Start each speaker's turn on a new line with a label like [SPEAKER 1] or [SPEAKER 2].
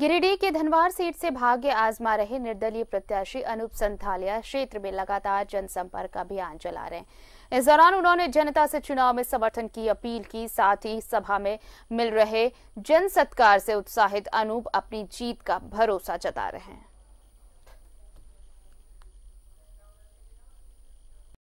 [SPEAKER 1] गिरिडीह के धनवार सीट से भाग्य आजमा रहे निर्दलीय प्रत्याशी अनूप संथालिया क्षेत्र में लगातार जनसंपर्क अभियान चला रहे हैं इस दौरान उन्होंने जनता से चुनाव में समर्थन की अपील की साथ ही सभा में मिल रहे जन सत्कार से उत्साहित अनूप अपनी जीत का भरोसा जता रहे हैं